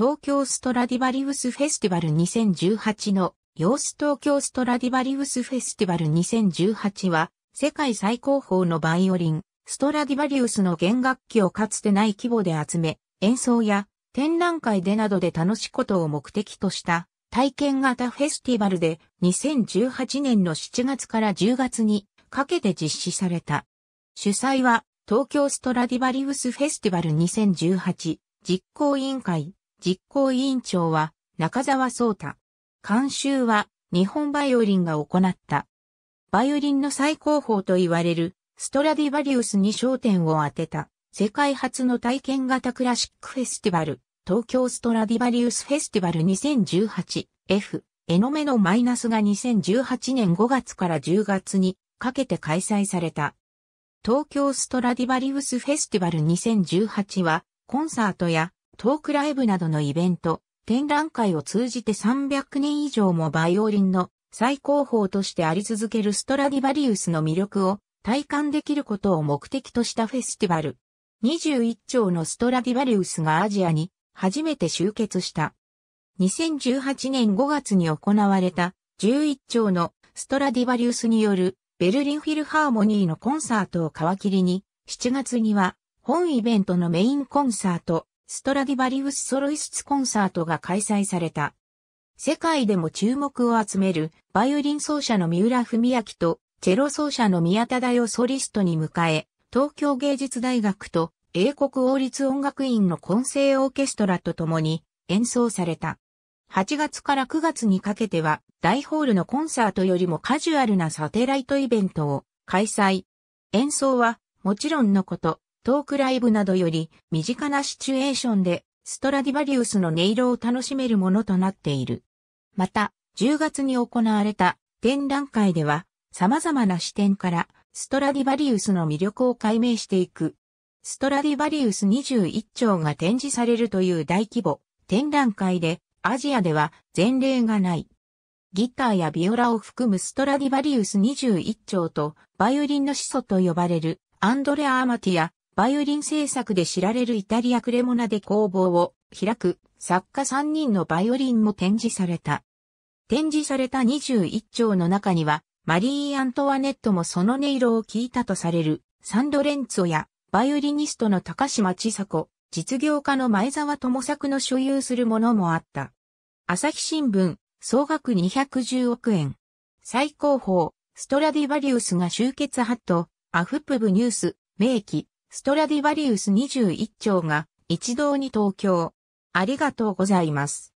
東京ストラディバリウスフェスティバル2018の様子東京ストラディバリウスフェスティバル2018は世界最高峰のバイオリン、ストラディバリウスの弦楽器をかつてない規模で集め、演奏や展覧会でなどで楽しことを目的とした体験型フェスティバルで2018年の7月から10月にかけて実施された。主催は東京ストラディバリウスフェスティバル2018実行委員会実行委員長は中沢聡太。監修は日本バイオリンが行った。バイオリンの最高峰と言われるストラディバリウスに焦点を当てた世界初の体験型クラシックフェスティバル東京ストラディバリウスフェスティバル 2018F エノメのマイナスが2018年5月から10月にかけて開催された。東京ストラディバリウスフェスティバル2018はコンサートやトークライブなどのイベント、展覧会を通じて300年以上もバイオリンの最高峰としてあり続けるストラディバリウスの魅力を体感できることを目的としたフェスティバル。21丁のストラディバリウスがアジアに初めて集結した。2018年5月に行われた11丁のストラディバリウスによるベルリンフィルハーモニーのコンサートを皮切りに7月には本イベントのメインコンサートストラディバリウスソロイスツコンサートが開催された。世界でも注目を集めるバイオリン奏者の三浦文明とチェロ奏者の宮田大をソリストに迎え、東京芸術大学と英国王立音楽院の混成オーケストラと共に演奏された。8月から9月にかけては大ホールのコンサートよりもカジュアルなサテライトイベントを開催。演奏はもちろんのことトークライブなどより身近なシチュエーションでストラディバリウスの音色を楽しめるものとなっている。また、10月に行われた展覧会では様々な視点からストラディバリウスの魅力を解明していく。ストラディバリウス21丁が展示されるという大規模展覧会でアジアでは前例がない。ギターやビオラを含むストラディバリウス21丁とバイオリンの始祖と呼ばれるアンドレア・アマティア、バイオリン制作で知られるイタリアクレモナで工房を開く作家3人のバイオリンも展示された。展示された21丁の中には、マリー・アントワネットもその音色を聞いたとされる、サンドレンツォや、バイオリニストの高島千佐子、実業家の前澤智作の所有するものもあった。朝日新聞、総額210億円。最高峰、ストラディバリウスが集結ハット、アフプブニュース、名記、ストラディバリウス21丁が一堂に東京。ありがとうございます。